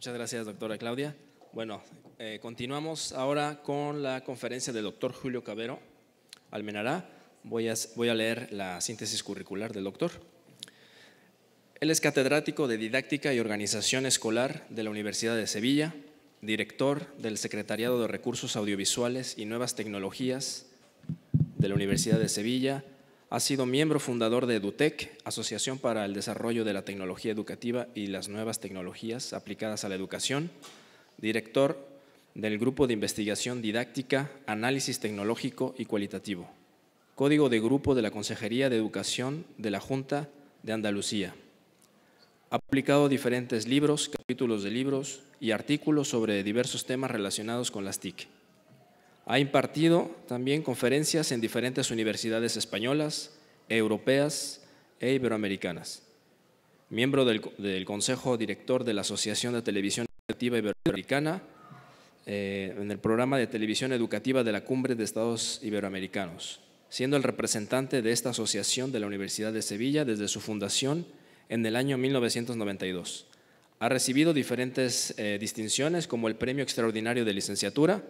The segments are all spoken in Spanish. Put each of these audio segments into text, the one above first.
Muchas gracias, doctora Claudia. Bueno, eh, continuamos ahora con la conferencia del doctor Julio Cabero Almenará. voy a leer la síntesis curricular del doctor. Él es catedrático de Didáctica y Organización Escolar de la Universidad de Sevilla, director del Secretariado de Recursos Audiovisuales y Nuevas Tecnologías de la Universidad de Sevilla, ha sido miembro fundador de EduTech, Asociación para el Desarrollo de la Tecnología Educativa y las Nuevas Tecnologías Aplicadas a la Educación, director del Grupo de Investigación Didáctica, Análisis Tecnológico y Cualitativo, Código de Grupo de la Consejería de Educación de la Junta de Andalucía. Ha publicado diferentes libros, capítulos de libros y artículos sobre diversos temas relacionados con las TIC. Ha impartido también conferencias en diferentes universidades españolas, europeas e iberoamericanas. Miembro del, Consejo Director de la Asociación de Televisión Educativa Iberoamericana, eh, en el programa de televisión educativa de la Cumbre de Estados Iberoamericanos, siendo el representante de esta asociación de la Universidad de Sevilla desde su fundación en el año 1992. Ha recibido diferentes eh, distinciones como el Premio Extraordinario de Licenciatura,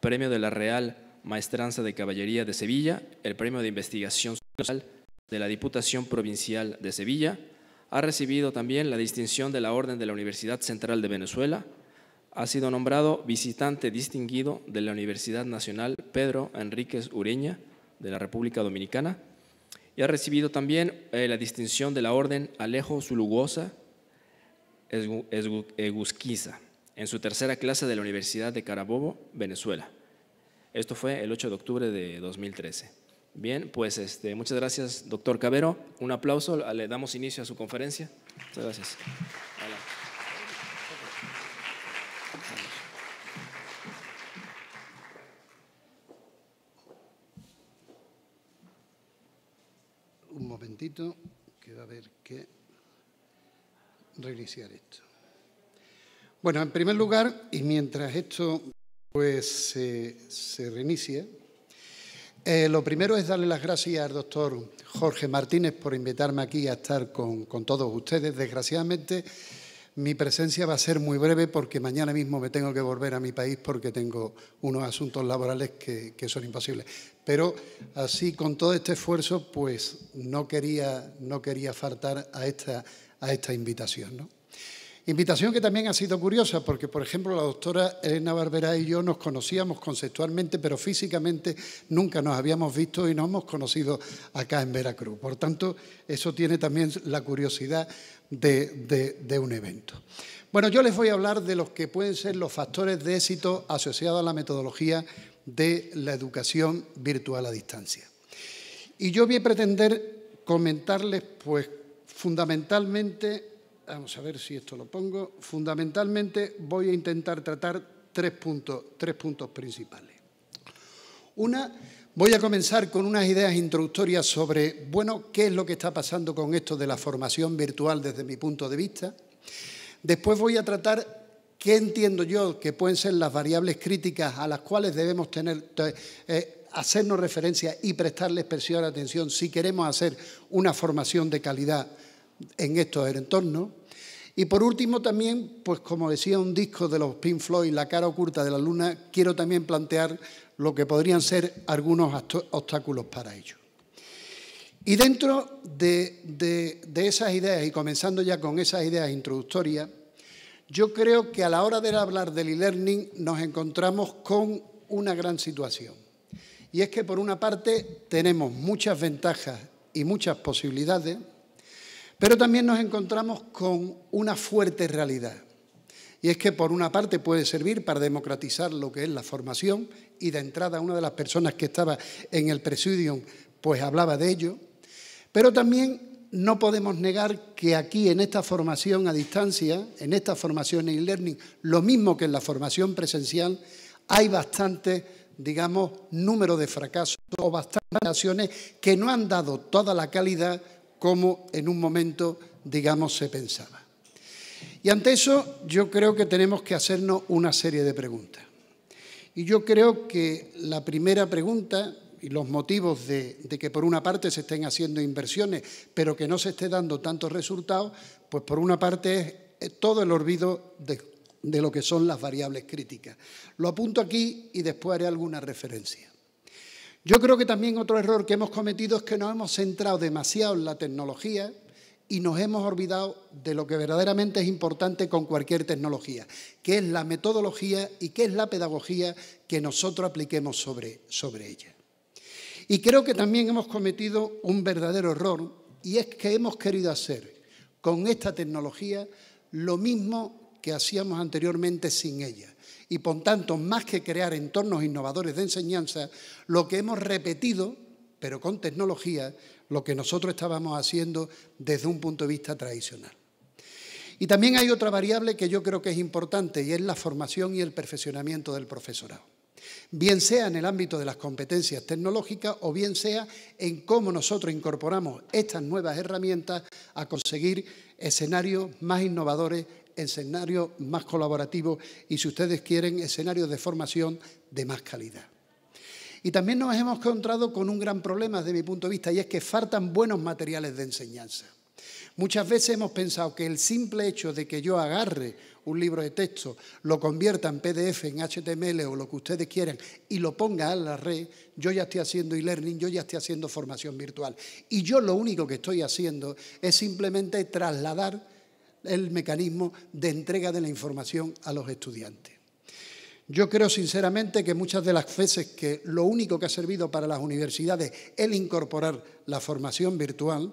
Premio de la Real Maestranza de Caballería de Sevilla, el Premio de Investigación Social de la Diputación Provincial de Sevilla. Ha recibido también la distinción de la Orden de la Universidad Central de Venezuela. Ha sido nombrado visitante distinguido de la Universidad Nacional Pedro Enríquez Ureña de la República Dominicana. Y ha recibido también eh, la distinción de la Orden Alejo Zulugosa Egusquiza en su tercera clase de la Universidad de Carabobo, Venezuela. Esto fue el 8 de octubre de 2013. Bien, pues este, muchas gracias, doctor Cabero. Un aplauso, le damos inicio a su conferencia. Muchas gracias. Un momentito, que va a haber que reiniciar esto. Bueno, en primer lugar, y mientras esto pues se reinicie, eh, lo primero es darle las gracias al doctor Jorge Martínez por invitarme aquí a estar con, todos ustedes. Desgraciadamente, mi presencia va a ser muy breve porque mañana mismo me tengo que volver a mi país porque tengo unos asuntos laborales que, que, son imposibles. Pero así, con todo este esfuerzo, pues no quería, no quería faltar a esta, a esta invitación. ¿no? Invitación que también ha sido curiosa porque, por ejemplo, la doctora Elena Barberá y yo nos conocíamos conceptualmente, pero físicamente nunca nos habíamos visto y nos hemos conocido acá en Veracruz. Por tanto, eso tiene también la curiosidad de, un evento. Bueno, yo les voy a hablar de los que pueden ser los factores de éxito asociados a la metodología de la educación virtual a distancia. Y yo voy a pretender comentarles, pues, fundamentalmente vamos a ver si esto lo pongo, fundamentalmente voy a intentar tratar tres puntos, tres puntos principales. Una, voy a comenzar con unas ideas introductorias sobre, bueno, qué es lo que está pasando con esto de la formación virtual desde mi punto de vista. Después voy a tratar ¿Qué entiendo yo que pueden ser las variables críticas a las cuales debemos tener, eh, hacernos referencia y prestarles especial atención si queremos hacer una formación de calidad en estos entornos. Y por último también, pues como decía un disco de los Pink Floyd, La cara oculta de la luna, quiero también plantear lo que podrían ser algunos obstáculos para ello. Y dentro de, de esas ideas, y comenzando ya con esas ideas introductorias, yo creo que a la hora de hablar del e-learning nos encontramos con una gran situación. Y es que por una parte tenemos muchas ventajas y muchas posibilidades, pero también nos encontramos con una fuerte realidad. Y es que por una parte puede servir para democratizar lo que es la formación y de entrada una de las personas que estaba en el presidium pues hablaba de ello. Pero también no podemos negar que aquí en esta formación a distancia, en esta formación e-learning, lo mismo que en la formación presencial, hay bastante, digamos, número de fracasos o bastantes acciones que no han dado toda la calidad como en un momento, digamos, se pensaba. Y ante eso yo creo que tenemos que hacernos una serie de preguntas. Y yo creo que la primera pregunta y los motivos de, que por una parte se estén haciendo inversiones, pero que no se esté dando tantos resultados, pues por una parte es todo el olvido de lo que son las variables críticas. Lo apunto aquí y después haré alguna referencia. Yo creo que también otro error que hemos cometido es que nos hemos centrado demasiado en la tecnología y nos hemos olvidado de lo que verdaderamente es importante con cualquier tecnología, que es la metodología y que es la pedagogía que nosotros apliquemos sobre, sobre ella. Y creo que también hemos cometido un verdadero error y es que hemos querido hacer con esta tecnología lo mismo que hacíamos anteriormente sin ella y por tanto, más que crear entornos innovadores de enseñanza, lo que hemos repetido, pero con tecnología, lo que nosotros estábamos haciendo desde un punto de vista tradicional. Y también hay otra variable que yo creo que es importante y es la formación y el perfeccionamiento del profesorado. Bien sea en el ámbito de las competencias tecnológicas o bien sea en cómo nosotros incorporamos estas nuevas herramientas a conseguir escenarios más innovadores escenario más colaborativo y, si ustedes quieren, escenarios de formación de más calidad. Y también nos hemos encontrado con un gran problema desde mi punto de vista y es que faltan buenos materiales de enseñanza. Muchas veces hemos pensado que el simple hecho de que yo agarre un libro de texto, lo convierta en PDF, en HTML o lo que ustedes quieran y lo ponga en la red, yo ya estoy haciendo e-learning, yo ya estoy haciendo formación virtual. Y yo lo único que estoy haciendo es simplemente trasladar el mecanismo de entrega de la información a los estudiantes. Yo creo sinceramente que muchas de las veces que lo único que ha servido para las universidades el incorporar la formación virtual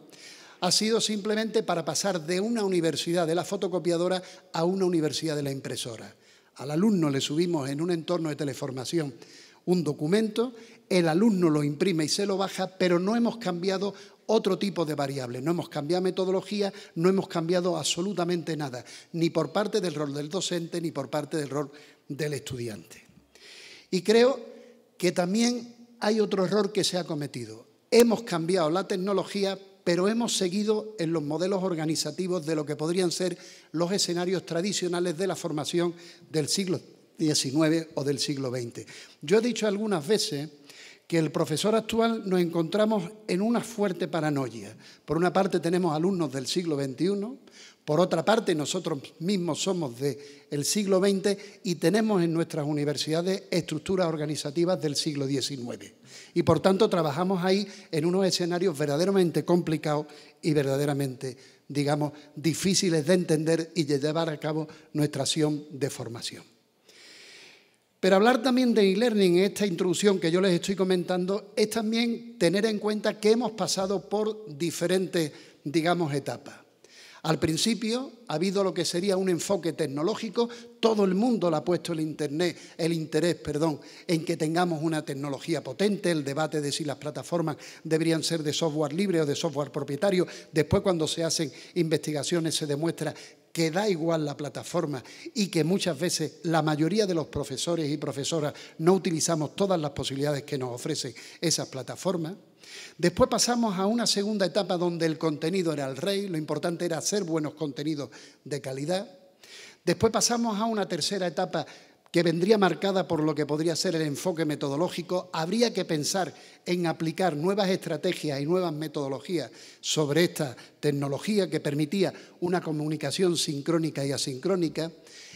ha sido simplemente para pasar de una universidad de la fotocopiadora a una universidad de la impresora. Al alumno le subimos en un entorno de teleformación un documento, el alumno lo imprime y se lo baja, pero no hemos cambiado otro tipo de variables. No hemos cambiado metodología, no hemos cambiado absolutamente nada, ni por parte del rol del docente, ni por parte del rol del estudiante. Y creo que también hay otro error que se ha cometido. Hemos cambiado la tecnología, pero hemos seguido en los modelos organizativos de lo que podrían ser los escenarios tradicionales de la formación del siglo XIX o del siglo XX. Yo he dicho algunas veces que el profesor actual nos encontramos en una fuerte paranoia. Por una parte tenemos alumnos del siglo XXI, por otra parte nosotros mismos somos del siglo XX y tenemos en nuestras universidades estructuras organizativas del siglo XIX. Y por tanto trabajamos ahí en unos escenarios verdaderamente complicados y verdaderamente, digamos, difíciles de entender y de llevar a cabo nuestra acción de formación. Pero hablar también de e-learning en esta introducción que yo les estoy comentando es también tener en cuenta que hemos pasado por diferentes, digamos, etapas. Al principio ha habido lo que sería un enfoque tecnológico, todo el mundo le ha puesto el internet, el interés, perdón, en que tengamos una tecnología potente, el debate de si las plataformas deberían ser de software libre o de software propietario. Después cuando se hacen investigaciones se demuestra que da igual la plataforma y que muchas veces la mayoría de los profesores y profesoras no utilizamos todas las posibilidades que nos ofrecen esas plataformas. Después pasamos a una segunda etapa donde el contenido era el rey, lo importante era hacer buenos contenidos de calidad. Después pasamos a una tercera etapa que vendría marcada por lo que podría ser el enfoque metodológico, habría que pensar en aplicar nuevas estrategias y nuevas metodologías sobre esta tecnología que permitía una comunicación sincrónica y asincrónica.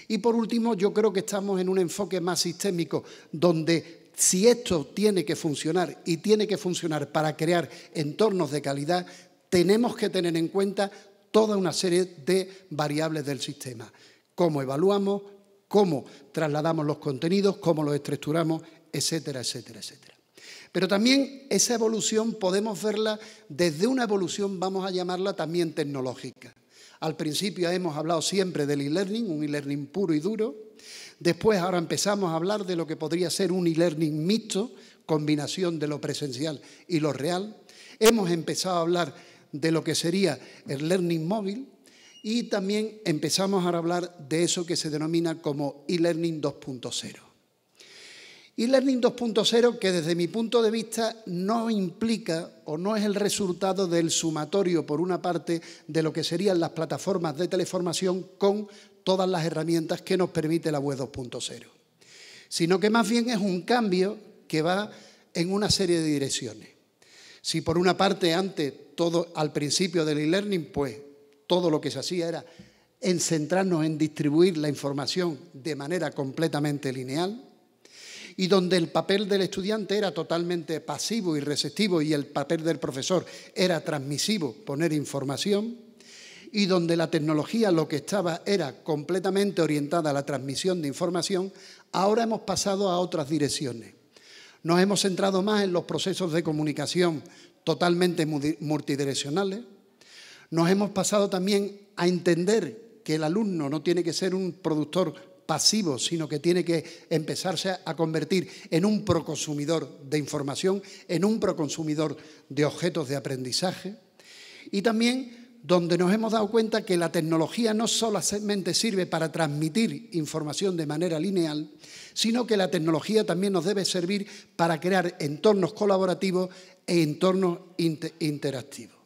Y por último, yo creo que estamos en un enfoque más sistémico, donde si esto tiene que funcionar y tiene que funcionar para crear entornos de calidad, tenemos que tener en cuenta toda una serie de variables del sistema. Cómo evaluamos, cómo trasladamos los contenidos, cómo los estructuramos, etcétera, etcétera, etcétera. Pero también esa evolución podemos verla desde una evolución, vamos a llamarla también tecnológica. Al principio hemos hablado siempre del e-learning, un e-learning puro y duro. Después ahora empezamos a hablar de lo que podría ser un e-learning mixto, combinación de lo presencial y lo real. Hemos empezado a hablar de lo que sería el learning móvil, y también empezamos a hablar de eso que se denomina como e-learning 2.0. E-learning 2.0 que desde mi punto de vista no implica o no es el resultado del sumatorio, por una parte, de lo que serían las plataformas de teleformación con todas las herramientas que nos permite la web 2.0, sino que más bien es un cambio que va en una serie de direcciones. Si por una parte antes, todo al principio del e-learning, pues todo lo que se hacía era centrarnos en distribuir la información de manera completamente lineal y donde el papel del estudiante era totalmente pasivo y receptivo y el papel del profesor era transmisivo, poner información, y donde la tecnología lo que estaba era completamente orientada a la transmisión de información, ahora hemos pasado a otras direcciones. Nos hemos centrado más en los procesos de comunicación totalmente multidireccionales, nos hemos pasado también a entender que el alumno no tiene que ser un productor pasivo, sino que tiene que empezarse a convertir en un proconsumidor de información, en un proconsumidor de objetos de aprendizaje. Y también donde nos hemos dado cuenta que la tecnología no solamente sirve para transmitir información de manera lineal, sino que la tecnología también nos debe servir para crear entornos colaborativos e entornos interactivos.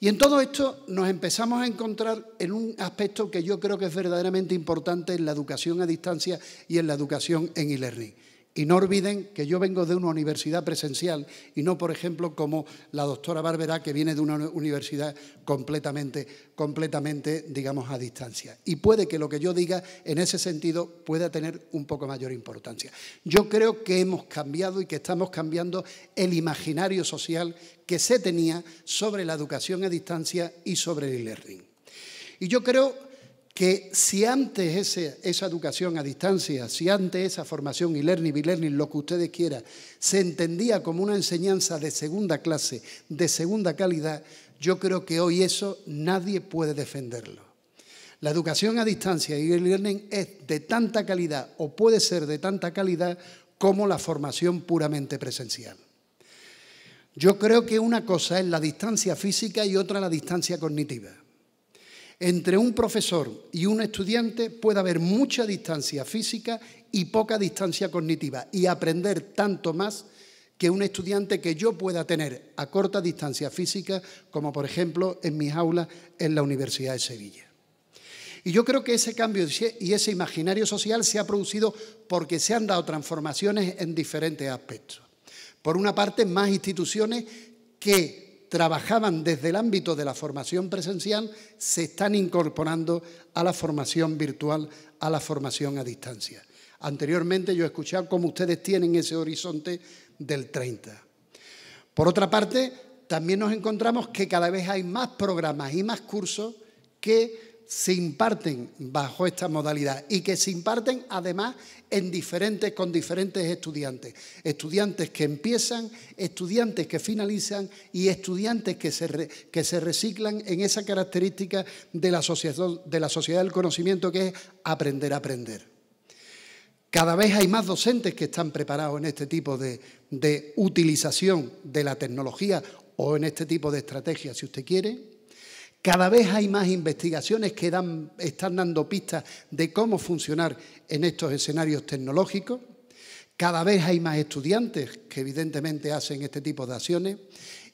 Y en todo esto nos empezamos a encontrar en un aspecto que yo creo que es verdaderamente importante en la educación a distancia y en la educación en e-learning y no olviden que yo vengo de una universidad presencial y no, por ejemplo, como la doctora Bárbera, que viene de una universidad completamente, completamente, digamos, a distancia. Y puede que lo que yo diga en ese sentido pueda tener un poco mayor importancia. Yo creo que hemos cambiado y que estamos cambiando el imaginario social que se tenía sobre la educación a distancia y sobre el e-learning. Y yo creo que si antes esa educación a distancia, si antes esa formación e learning, y learning, lo que ustedes quieran, se entendía como una enseñanza de segunda clase, de segunda calidad, yo creo que hoy eso nadie puede defenderlo. La educación a distancia y el learning es de tanta calidad o puede ser de tanta calidad como la formación puramente presencial. Yo creo que una cosa es la distancia física y otra la distancia cognitiva. Entre un profesor y un estudiante puede haber mucha distancia física y poca distancia cognitiva y aprender tanto más que un estudiante que yo pueda tener a corta distancia física, como por ejemplo en mis aulas en la Universidad de Sevilla. Y yo creo que ese cambio y ese imaginario social se ha producido porque se han dado transformaciones en diferentes aspectos. Por una parte, más instituciones que trabajaban desde el ámbito de la formación presencial se están incorporando a la formación virtual, a la formación a distancia. Anteriormente yo he escuchado cómo ustedes tienen ese horizonte del 30. Por otra parte, también nos encontramos que cada vez hay más programas y más cursos que se imparten bajo esta modalidad y que se imparten además en diferentes, con diferentes estudiantes. Estudiantes que empiezan, estudiantes que finalizan y estudiantes que se, que se reciclan en esa característica de la, sociedad, de la sociedad del conocimiento que es aprender a aprender. Cada vez hay más docentes que están preparados en este tipo de, de utilización de la tecnología o en este tipo de estrategia, si usted quiere cada vez hay más investigaciones que están dando pistas de cómo funcionar en estos escenarios tecnológicos. Cada vez hay más estudiantes que evidentemente hacen este tipo de acciones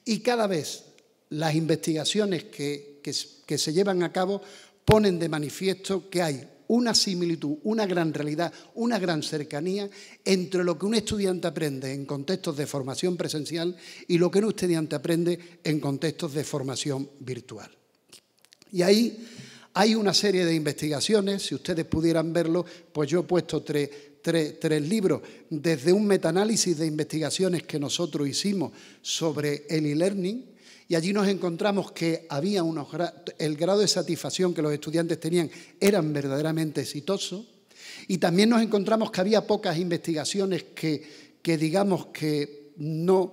y cada vez las investigaciones que se llevan a cabo ponen de manifiesto que hay una similitud, una gran realidad, una gran cercanía entre lo que un estudiante aprende en contextos de formación presencial y lo que un estudiante aprende en contextos de formación virtual. Y ahí hay una serie de investigaciones, si ustedes pudieran verlo, pues yo he puesto tres, tres, libros, desde un metaanálisis de investigaciones que nosotros hicimos sobre el e-learning, y allí nos encontramos que había unos el grado de satisfacción que los estudiantes tenían eran verdaderamente exitoso y también nos encontramos que había pocas investigaciones que, que digamos que no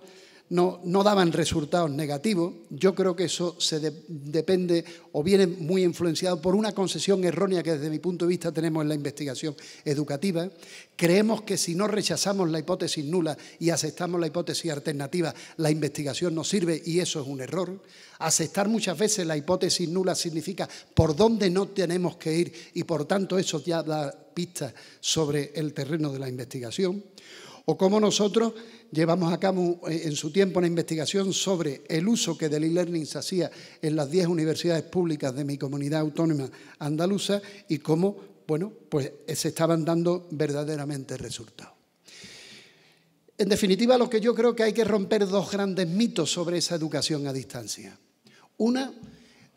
no, daban resultados negativos. Yo creo que eso se depende o viene muy influenciado por una concesión errónea que desde mi punto de vista tenemos en la investigación educativa. Creemos que si no rechazamos la hipótesis nula y aceptamos la hipótesis alternativa, la investigación no sirve y eso es un error. Aceptar muchas veces la hipótesis nula significa por dónde no tenemos que ir y por tanto eso ya da pistas sobre el terreno de la investigación o cómo nosotros llevamos a cabo eh, en su tiempo una investigación sobre el uso que del e-learning se hacía en las 10 universidades públicas de mi comunidad autónoma andaluza y cómo, bueno, pues eh, se estaban dando verdaderamente resultados. En definitiva, lo que yo creo que hay que romper dos grandes mitos sobre esa educación a distancia. Una,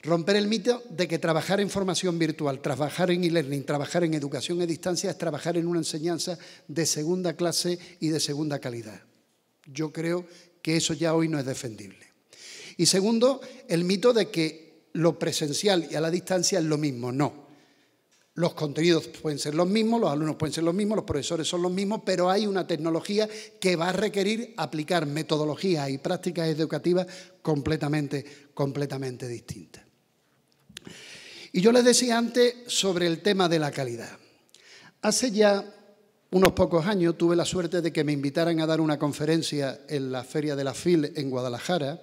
Romper el mito de que trabajar en formación virtual, trabajar en e-learning, trabajar en educación a distancia es trabajar en una enseñanza de segunda clase y de segunda calidad. Yo creo que eso ya hoy no es defendible. Y segundo, el mito de que lo presencial y a la distancia es lo mismo. No. Los contenidos pueden ser los mismos, los alumnos pueden ser los mismos, los profesores son los mismos, pero hay una tecnología que va a requerir aplicar metodologías y prácticas educativas completamente, completamente distintas. Y yo les decía antes sobre el tema de la calidad. Hace ya unos pocos años tuve la suerte de que me invitaran a dar una conferencia en la Feria de la FIL en Guadalajara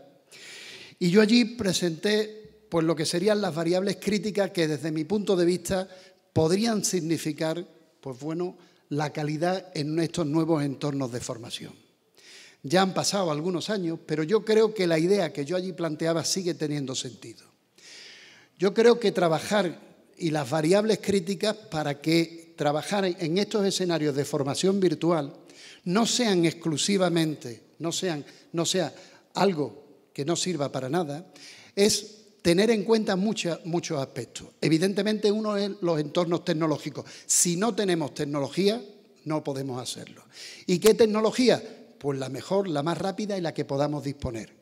y yo allí presenté pues, lo que serían las variables críticas que desde mi punto de vista podrían significar pues, bueno, la calidad en estos nuevos entornos de formación. Ya han pasado algunos años, pero yo creo que la idea que yo allí planteaba sigue teniendo sentido. Yo creo que trabajar y las variables críticas para que trabajar en estos escenarios de formación virtual no sean exclusivamente, no, sean, no sea algo que no sirva para nada, es tener en cuenta muchos aspectos. Evidentemente uno es los entornos tecnológicos. Si no tenemos tecnología, no podemos hacerlo. ¿Y qué tecnología? Pues la mejor, la más rápida y la que podamos disponer.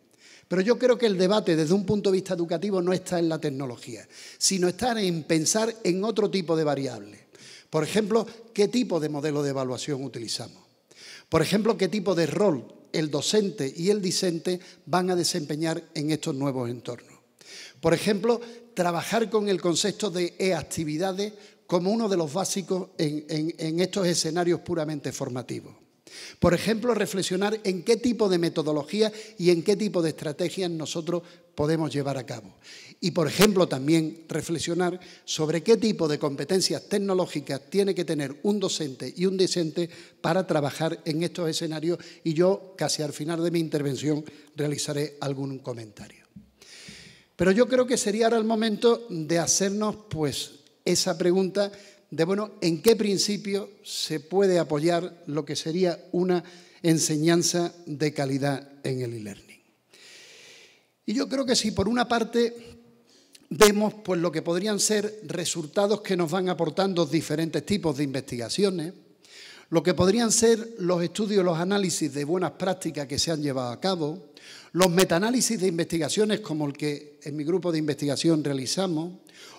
Pero yo creo que el debate desde un punto de vista educativo no está en la tecnología, sino está en pensar en otro tipo de variables. Por ejemplo, qué tipo de modelo de evaluación utilizamos. Por ejemplo, qué tipo de rol el docente y el discente van a desempeñar en estos nuevos entornos. Por ejemplo, trabajar con el concepto de e-actividades como uno de los básicos en estos escenarios puramente formativos. Por ejemplo, reflexionar en qué tipo de metodología y en qué tipo de estrategias nosotros podemos llevar a cabo. Y, por ejemplo, también reflexionar sobre qué tipo de competencias tecnológicas tiene que tener un docente y un decente para trabajar en estos escenarios. Y yo, casi al final de mi intervención, realizaré algún comentario. Pero yo creo que sería ahora el momento de hacernos pues, esa pregunta de, bueno, en qué principio se puede apoyar lo que sería una enseñanza de calidad en el e-learning. Y yo creo que si por una parte vemos pues, lo que podrían ser resultados que nos van aportando diferentes tipos de investigaciones, lo que podrían ser los estudios, los análisis de buenas prácticas que se han llevado a cabo, los metaanálisis de investigaciones como el que en mi grupo de investigación realizamos,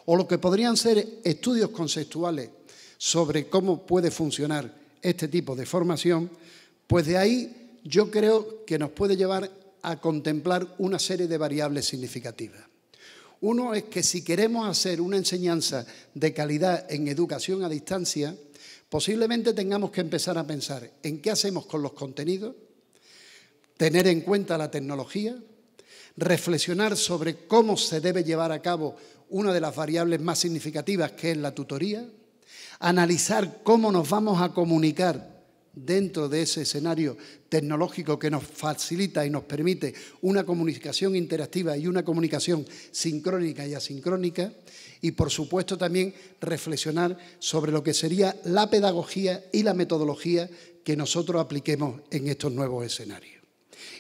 o lo que podrían ser estudios conceptuales sobre cómo puede funcionar este tipo de formación, pues de ahí yo creo que nos puede llevar a contemplar una serie de variables significativas. Uno es que si queremos hacer una enseñanza de calidad en educación a distancia, Posiblemente tengamos que empezar a pensar en qué hacemos con los contenidos, tener en cuenta la tecnología, reflexionar sobre cómo se debe llevar a cabo una de las variables más significativas que es la tutoría, analizar cómo nos vamos a comunicar dentro de ese escenario tecnológico que nos facilita y nos permite una comunicación interactiva y una comunicación sincrónica y asincrónica, y por supuesto también reflexionar sobre lo que sería la pedagogía y la metodología que nosotros apliquemos en estos nuevos escenarios.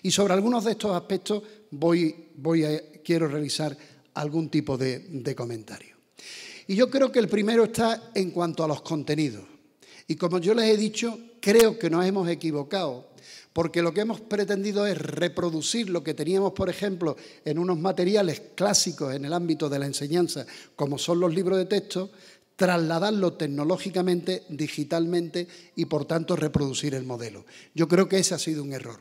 Y sobre algunos de estos aspectos voy, quiero realizar algún tipo de, de comentario. Y yo creo que el primero está en cuanto a los contenidos. Y como yo les he dicho, creo que nos hemos equivocado, porque lo que hemos pretendido es reproducir lo que teníamos, por ejemplo, en unos materiales clásicos en el ámbito de la enseñanza, como son los libros de texto, trasladarlo tecnológicamente, digitalmente y por tanto reproducir el modelo. Yo creo que ese ha sido un error.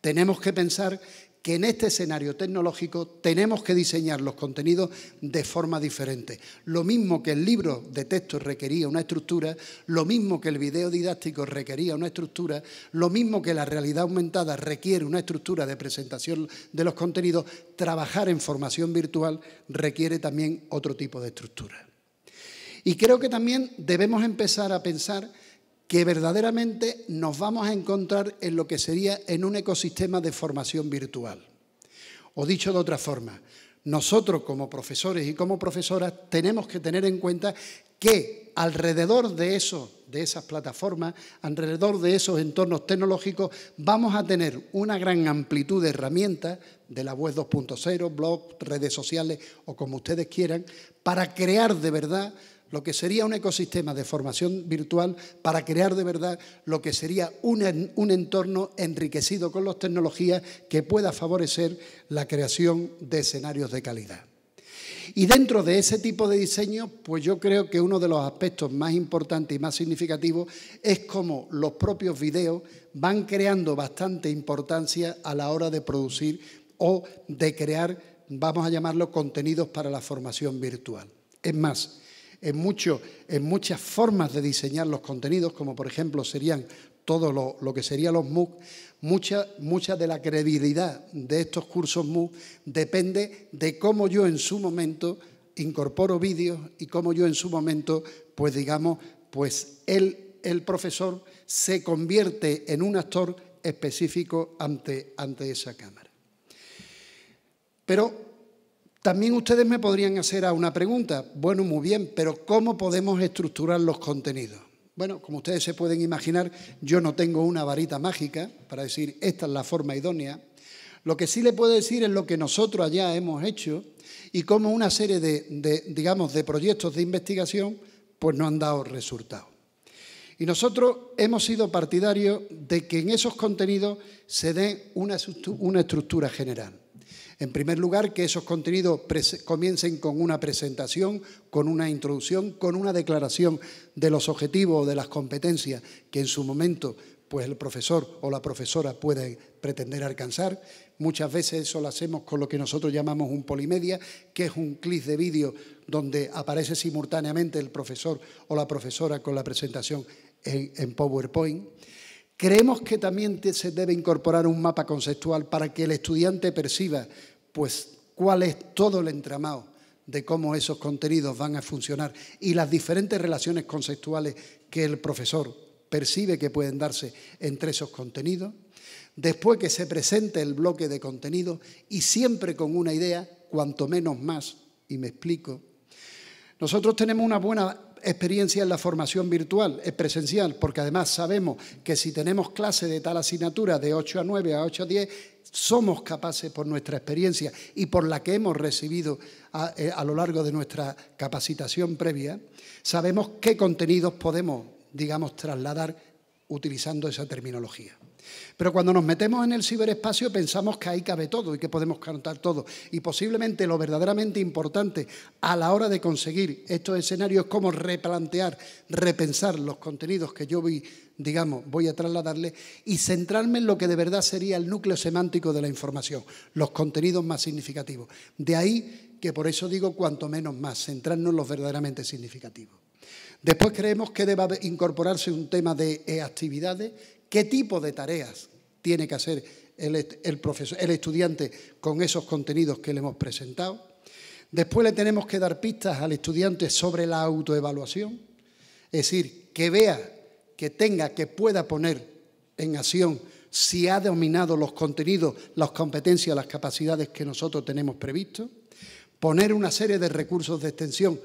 Tenemos que pensar que en este escenario tecnológico tenemos que diseñar los contenidos de forma diferente. Lo mismo que el libro de texto requería una estructura, lo mismo que el video didáctico requería una estructura, lo mismo que la realidad aumentada requiere una estructura de presentación de los contenidos, trabajar en formación virtual requiere también otro tipo de estructura. Y creo que también debemos empezar a pensar que verdaderamente nos vamos a encontrar en lo que sería en un ecosistema de formación virtual. O dicho de otra forma, nosotros como profesores y como profesoras tenemos que tener en cuenta que alrededor de eso, de esas plataformas, alrededor de esos entornos tecnológicos, vamos a tener una gran amplitud de herramientas de la web 2.0, blog, redes sociales o como ustedes quieran, para crear de verdad lo que sería un ecosistema de formación virtual para crear de verdad lo que sería un, entorno enriquecido con las tecnologías que pueda favorecer la creación de escenarios de calidad. Y dentro de ese tipo de diseño, pues yo creo que uno de los aspectos más importantes y más significativos es cómo los propios videos van creando bastante importancia a la hora de producir o de crear, vamos a llamarlo, contenidos para la formación virtual. Es más, en, mucho, en muchas formas de diseñar los contenidos, como por ejemplo serían todo lo, que serían los MOOC, mucha, mucha de la credibilidad de estos cursos MOOC depende de cómo yo en su momento incorporo vídeos y cómo yo en su momento, pues digamos, pues él, el profesor, se convierte en un actor específico ante, ante esa cámara. Pero también ustedes me podrían hacer a una pregunta. Bueno, muy bien, pero ¿cómo podemos estructurar los contenidos? Bueno, como ustedes se pueden imaginar, yo no tengo una varita mágica para decir esta es la forma idónea. Lo que sí le puedo decir es lo que nosotros allá hemos hecho y cómo una serie de, digamos, de proyectos de investigación pues no han dado resultados. Y nosotros hemos sido partidarios de que en esos contenidos se dé una estructura general. En primer lugar, que esos contenidos comiencen con una presentación, con una introducción, con una declaración de los objetivos o de las competencias que en su momento pues el profesor o la profesora puede pretender alcanzar. Muchas veces eso lo hacemos con lo que nosotros llamamos un polimedia, que es un clic de vídeo donde aparece simultáneamente el profesor o la profesora con la presentación en PowerPoint. Creemos que también se debe incorporar un mapa conceptual para que el estudiante perciba pues, cuál es todo el entramado de cómo esos contenidos van a funcionar y las diferentes relaciones conceptuales que el profesor percibe que pueden darse entre esos contenidos. Después que se presente el bloque de contenido y siempre con una idea, cuanto menos más, y me explico. Nosotros tenemos una buena experiencia en la formación virtual, es presencial, porque además sabemos que si tenemos clase de tal asignatura de 8 a 9 a 8 a 10, somos capaces por nuestra experiencia y por la que hemos recibido a, eh, a lo largo de nuestra capacitación previa, sabemos qué contenidos podemos, digamos, trasladar utilizando esa terminología. Pero cuando nos metemos en el ciberespacio pensamos que ahí cabe todo y que podemos cantar todo. Y posiblemente lo verdaderamente importante a la hora de conseguir estos escenarios es cómo replantear, repensar los contenidos que yo voy, digamos, voy a trasladarle y centrarme en lo que de verdad sería el núcleo semántico de la información, los contenidos más significativos. De ahí que por eso digo cuanto menos más, centrarnos en los verdaderamente significativos. Después creemos que debe incorporarse un tema de eh, actividades qué tipo de tareas tiene que hacer el, estudiante con esos contenidos que le hemos presentado. Después le tenemos que dar pistas al estudiante sobre la autoevaluación, es decir, que vea, que tenga, que pueda poner en acción si ha dominado los contenidos, las competencias, las capacidades que nosotros tenemos previstos. Poner una serie de recursos de extensión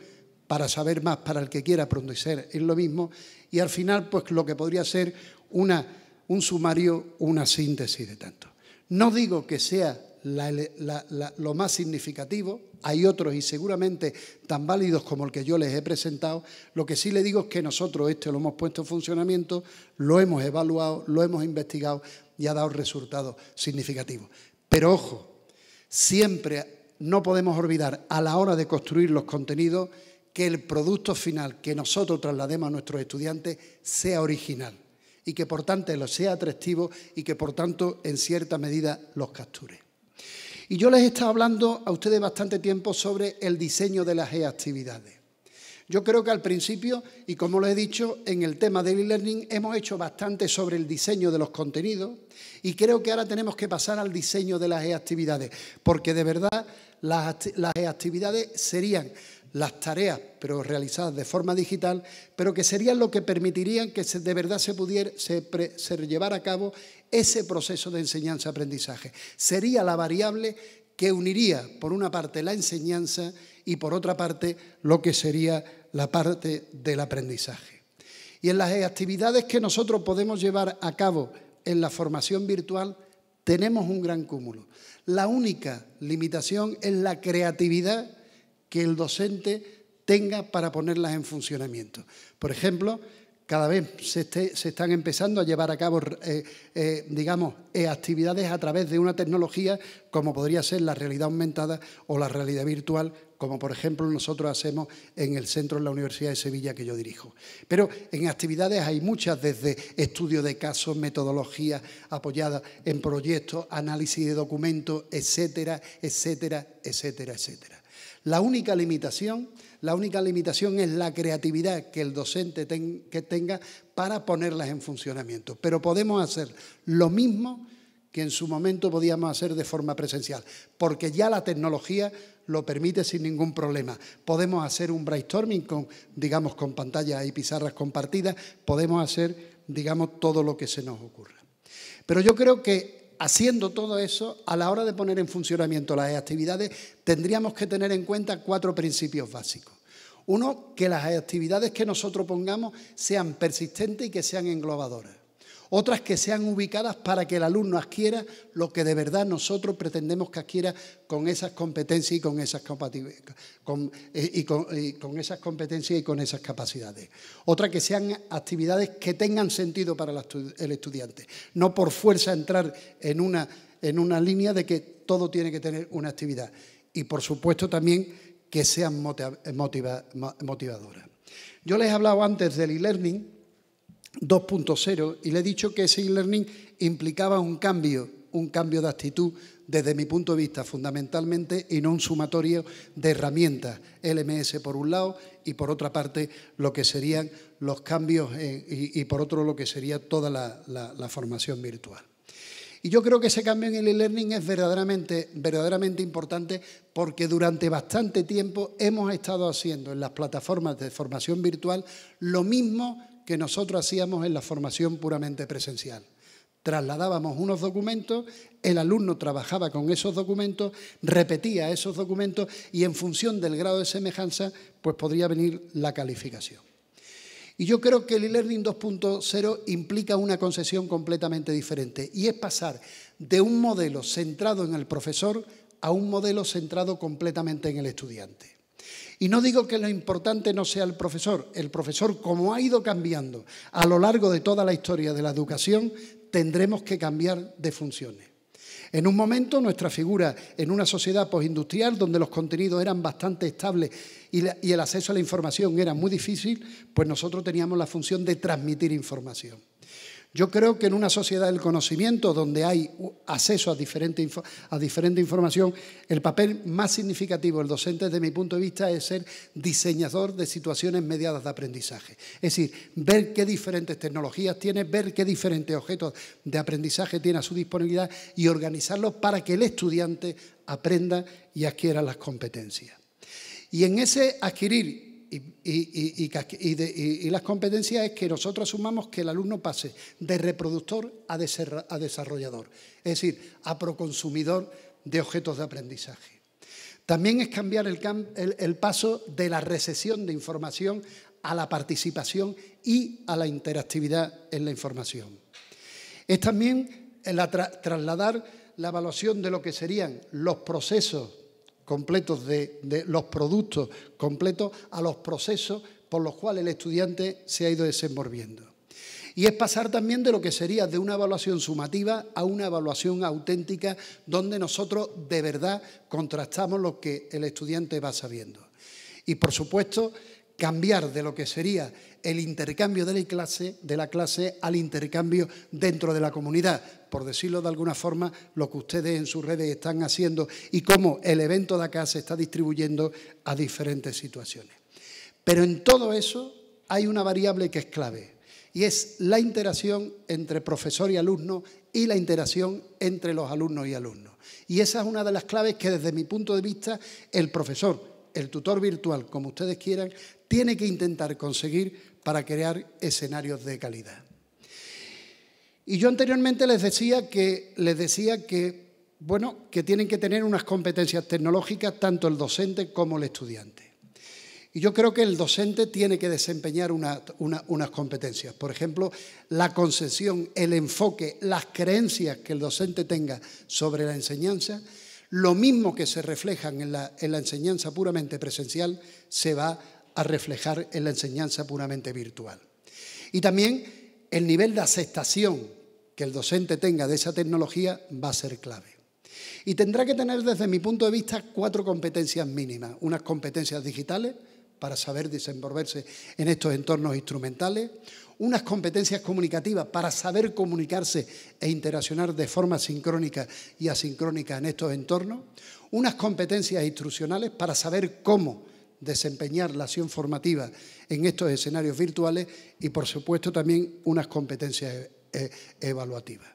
para saber más, para el que quiera aprender es lo mismo. Y al final, pues lo que podría ser una, un sumario, una síntesis de tanto. No digo que sea lo más significativo, hay otros y seguramente tan válidos como el que yo les he presentado, lo que sí le digo es que nosotros este lo hemos puesto en funcionamiento, lo hemos evaluado, lo hemos investigado y ha dado resultados significativos. Pero ojo, siempre no podemos olvidar a la hora de construir los contenidos que el producto final que nosotros traslademos a nuestros estudiantes sea original y que por tanto los sea atractivo y que por tanto en cierta medida los capture. Y yo les he estado hablando a ustedes bastante tiempo sobre el diseño de las e-actividades. Yo creo que al principio, y como lo he dicho, en el tema del e-learning hemos hecho bastante sobre el diseño de los contenidos y creo que ahora tenemos que pasar al diseño de las e-actividades, porque de verdad las, las e-actividades serían las tareas, pero realizadas de forma digital, pero que serían lo que permitirían que de verdad se pudiera llevar a cabo ese proceso de enseñanza-aprendizaje. Sería la variable que uniría, por una parte, la enseñanza y, por otra parte, lo que sería la parte del aprendizaje. Y en las actividades que nosotros podemos llevar a cabo en la formación virtual, tenemos un gran cúmulo. La única limitación es la creatividad que el docente tenga para ponerlas en funcionamiento. Por ejemplo, cada vez se, están empezando a llevar a cabo, eh, eh, digamos, eh, actividades a través de una tecnología como podría ser la realidad aumentada o la realidad virtual, como por ejemplo nosotros hacemos en el centro de la Universidad de Sevilla que yo dirijo. Pero en actividades hay muchas, desde estudio de casos, metodología apoyadas en proyectos, análisis de documentos, etcétera, etcétera, etcétera, etcétera. La única limitación, la única limitación es la creatividad que el docente tenga para ponerlas en funcionamiento. Pero podemos hacer lo mismo que en su momento podíamos hacer de forma presencial, porque ya la tecnología lo permite sin ningún problema. Podemos hacer un brainstorming con, digamos, con pantallas y pizarras compartidas, podemos hacer, digamos, todo lo que se nos ocurra. Pero yo creo que Haciendo todo eso, a la hora de poner en funcionamiento las actividades, tendríamos que tener en cuenta cuatro principios básicos. Uno, que las actividades que nosotros pongamos sean persistentes y que sean englobadoras otras que sean ubicadas para que el alumno adquiera lo que de verdad nosotros pretendemos que adquiera con esas competencias y con esas, con, esas capacidades. Otras que sean actividades que tengan sentido para el estudiante, no por fuerza entrar en una, en una línea de que todo tiene que tener una actividad. Y por supuesto también que sean motiva, motivadoras. Yo les he hablado antes del e-learning, 2.0 y le he dicho que ese e-learning implicaba un cambio, un cambio de actitud desde mi punto de vista fundamentalmente y no un sumatorio de herramientas, LMS por un lado y por otra parte lo que serían los cambios eh, y, por otro lo que sería toda la, la, formación virtual. Y yo creo que ese cambio en el e-learning es verdaderamente, verdaderamente importante porque durante bastante tiempo hemos estado haciendo en las plataformas de formación virtual lo mismo que nosotros hacíamos en la formación puramente presencial. Trasladábamos unos documentos, el alumno trabajaba con esos documentos, repetía esos documentos y en función del grado de semejanza, pues podría venir la calificación. Y yo creo que el e-learning 2.0 implica una concesión completamente diferente y es pasar de un modelo centrado en el profesor a un modelo centrado completamente en el estudiante. Y no digo que lo importante no sea el profesor, el profesor como ha ido cambiando a lo largo de toda la historia de la educación, tendremos que cambiar de funciones. En un momento nuestra figura en una sociedad postindustrial donde los contenidos eran bastante estables y, y el acceso a la información era muy difícil, pues nosotros teníamos la función de transmitir información. Yo creo que en una sociedad del conocimiento donde hay acceso a diferente, a diferente información, el papel más significativo del docente desde mi punto de vista es ser diseñador de situaciones mediadas de aprendizaje. Es decir, ver qué diferentes tecnologías tiene, ver qué diferentes objetos de aprendizaje tiene a su disponibilidad y organizarlos para que el estudiante aprenda y adquiera las competencias. Y en ese adquirir y, las competencias es que nosotros asumamos que el alumno pase de reproductor a, desarrollador, es decir, a proconsumidor de objetos de aprendizaje. También es cambiar el, paso de la recesión de información a la participación y a la interactividad en la información. Es también trasladar la evaluación de lo que serían los procesos completos de, los productos completos a los procesos por los cuales el estudiante se ha ido desenvolviendo. Y es pasar también de lo que sería de una evaluación sumativa a una evaluación auténtica donde nosotros de verdad contrastamos lo que el estudiante va sabiendo. Y por supuesto cambiar de lo que sería el intercambio de la clase, de la clase al intercambio dentro de la comunidad, por decirlo de alguna forma, lo que ustedes en sus redes están haciendo y cómo el evento de acá se está distribuyendo a diferentes situaciones. Pero en todo eso hay una variable que es clave y es la interacción entre profesor y alumno y la interacción entre los alumnos y alumnos. Y esa es una de las claves que desde mi punto de vista el profesor, el tutor virtual, como ustedes quieran, tiene que intentar conseguir para crear escenarios de calidad. Y yo anteriormente les decía que, les decía que, bueno, que tienen que tener unas competencias tecnológicas tanto el docente como el estudiante. Y yo creo que el docente tiene que desempeñar unas competencias. Por ejemplo, la concesión, el enfoque, las creencias que el docente tenga sobre la enseñanza, lo mismo que se reflejan en la, enseñanza puramente presencial, se va a reflejar en la enseñanza puramente virtual. Y también el nivel de aceptación que el docente tenga de esa tecnología va a ser clave. Y tendrá que tener desde mi punto de vista cuatro competencias mínimas. Unas competencias digitales para saber desenvolverse en estos entornos instrumentales, unas competencias comunicativas para saber comunicarse e interaccionar de forma sincrónica y asincrónica en estos entornos, unas competencias instruccionales para saber cómo desempeñar la acción formativa en estos escenarios virtuales y, por supuesto, también unas competencias eh, eh, evaluativas.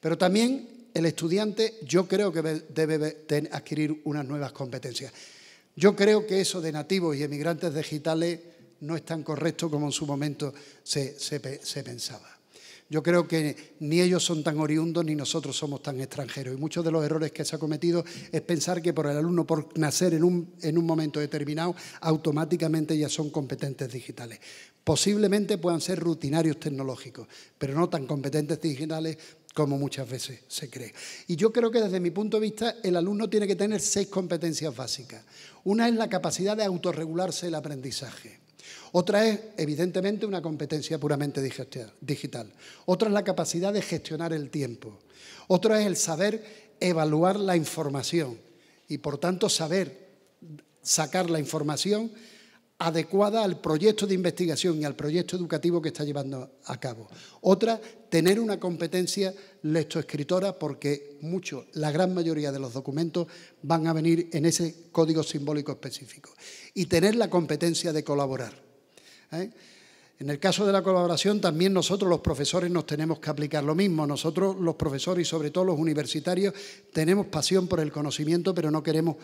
Pero también el estudiante yo creo que debe adquirir unas nuevas competencias. Yo creo que eso de nativos y emigrantes digitales no es tan correcto como en su momento se, pensaba. Yo creo que ni ellos son tan oriundos ni nosotros somos tan extranjeros. Y muchos de los errores que se ha cometido es pensar que por el alumno, por nacer en un, en un momento determinado, automáticamente ya son competentes digitales. Posiblemente puedan ser rutinarios tecnológicos, pero no tan competentes digitales como muchas veces se cree. Y yo creo que desde mi punto de vista el alumno tiene que tener seis competencias básicas. Una es la capacidad de autorregularse el aprendizaje. Otra es, evidentemente, una competencia puramente digital. Otra es la capacidad de gestionar el tiempo. Otra es el saber evaluar la información y, por tanto, saber sacar la información adecuada al proyecto de investigación y al proyecto educativo que está llevando a cabo. Otra, tener una competencia lectoescritora porque mucho, la gran mayoría de los documentos van a venir en ese código simbólico específico. Y tener la competencia de colaborar. ¿eh? En el caso de la colaboración, también nosotros los profesores nos tenemos que aplicar lo mismo. Nosotros los profesores y sobre todo los universitarios tenemos pasión por el conocimiento, pero no queremos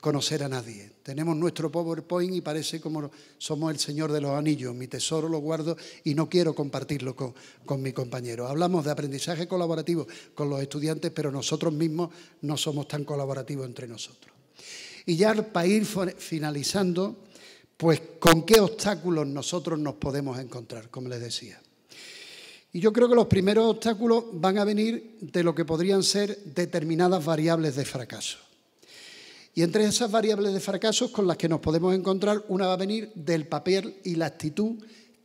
conocer a nadie. Tenemos nuestro PowerPoint y parece como somos el Señor de los Anillos. Mi tesoro lo guardo y no quiero compartirlo con, con mi compañero. Hablamos de aprendizaje colaborativo con los estudiantes, pero nosotros mismos no somos tan colaborativos entre nosotros. Y ya para ir finalizando pues con qué obstáculos nosotros nos podemos encontrar, como les decía. Y yo creo que los primeros obstáculos van a venir de lo que podrían ser determinadas variables de fracaso. Y entre esas variables de fracaso con las que nos podemos encontrar, una va a venir del papel y la actitud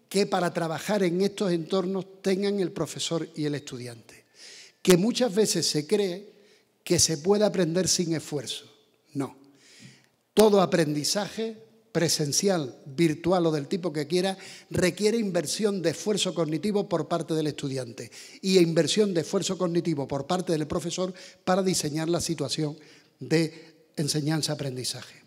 que para trabajar en estos entornos tengan el profesor y el estudiante. Que muchas veces se cree que se puede aprender sin esfuerzo. No. Todo aprendizaje presencial, virtual o del tipo que quiera, requiere inversión de esfuerzo cognitivo por parte del estudiante y inversión de esfuerzo cognitivo por parte del profesor para diseñar la situación de enseñanza-aprendizaje.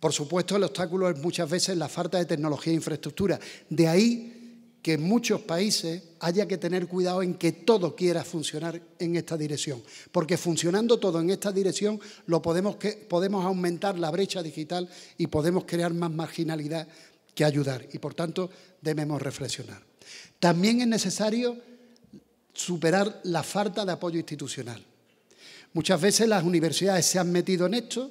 Por supuesto, el obstáculo es muchas veces la falta de tecnología e infraestructura. De ahí que en muchos países haya que tener cuidado en que todo quiera funcionar en esta dirección, porque funcionando todo en esta dirección lo podemos, podemos aumentar la brecha digital y podemos crear más marginalidad que ayudar y por tanto debemos reflexionar. También es necesario superar la falta de apoyo institucional. Muchas veces las universidades se han metido en esto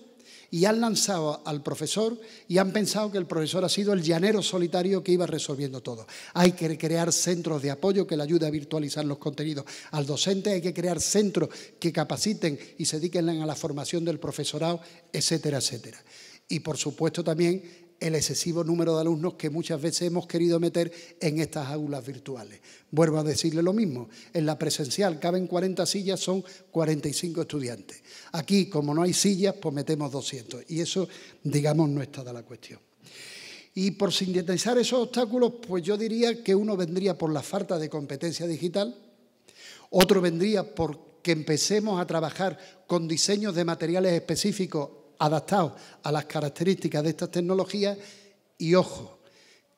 y han lanzado al profesor y han pensado que el profesor ha sido el llanero solitario que iba resolviendo todo. Hay que crear centros de apoyo que le ayuden a virtualizar los contenidos al docente, hay que crear centros que capaciten y se dediquen a la formación del profesorado, etcétera, etcétera. Y por supuesto también el excesivo número de alumnos que muchas veces hemos querido meter en estas aulas virtuales. Vuelvo a decirle lo mismo, en la presencial caben 40 sillas, son 45 estudiantes. Aquí, como no hay sillas, pues metemos 200 y eso, digamos, no está de la cuestión. Y por sintetizar esos obstáculos, pues yo diría que uno vendría por la falta de competencia digital, otro vendría porque empecemos a trabajar con diseños de materiales específicos adaptados a las características de estas tecnologías y ojo,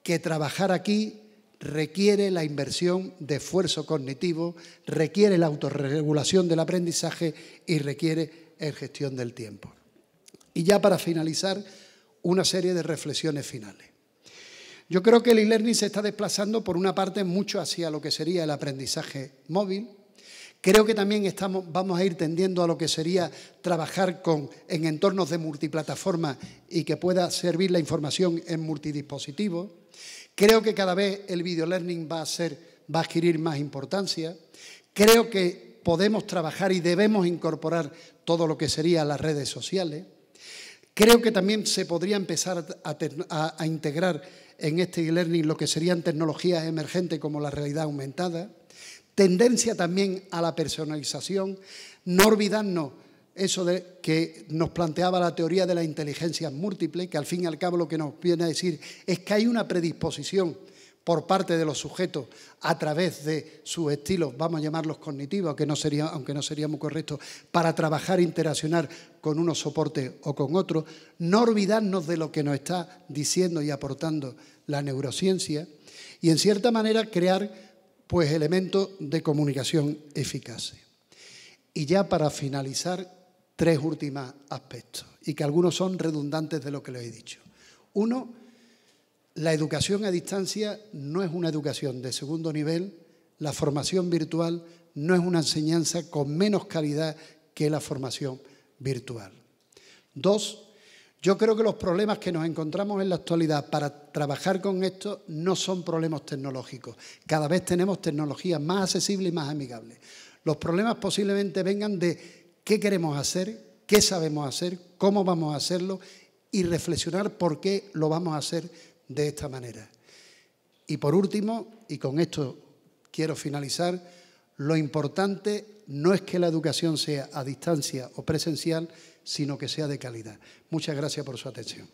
que trabajar aquí requiere la inversión de esfuerzo cognitivo, requiere la autorregulación del aprendizaje y requiere el gestión del tiempo. Y ya para finalizar, una serie de reflexiones finales. Yo creo que el e-learning se está desplazando por una parte mucho hacia lo que sería el aprendizaje móvil, Creo que también estamos, vamos a ir tendiendo a lo que sería trabajar con, en entornos de multiplataforma y que pueda servir la información en multidispositivos. Creo que cada vez el video learning va a, ser, va a adquirir más importancia. Creo que podemos trabajar y debemos incorporar todo lo que sería las redes sociales. Creo que también se podría empezar a, a integrar en este e-learning lo que serían tecnologías emergentes como la realidad aumentada tendencia también a la personalización, no olvidarnos eso de que nos planteaba la teoría de la inteligencia múltiple, que al fin y al cabo lo que nos viene a decir es que hay una predisposición por parte de los sujetos a través de sus estilos, vamos a llamarlos cognitivos, aunque no sería, aunque no sería muy correcto, para trabajar e interaccionar con unos soportes o con otros, no olvidarnos de lo que nos está diciendo y aportando la neurociencia y en cierta manera crear pues elementos de comunicación eficaz. Y ya para finalizar, tres últimos aspectos, y que algunos son redundantes de lo que les he dicho. Uno, la educación a distancia no es una educación de segundo nivel, la formación virtual no es una enseñanza con menos calidad que la formación virtual. Dos, yo creo que los problemas que nos encontramos en la actualidad para trabajar con esto no son problemas tecnológicos. Cada vez tenemos tecnologías más accesibles y más amigables. Los problemas posiblemente vengan de qué queremos hacer, qué sabemos hacer, cómo vamos a hacerlo y reflexionar por qué lo vamos a hacer de esta manera. Y por último, y con esto quiero finalizar, lo importante no es que la educación sea a distancia o presencial, sino que sea de calidad. Muchas gracias por su atención.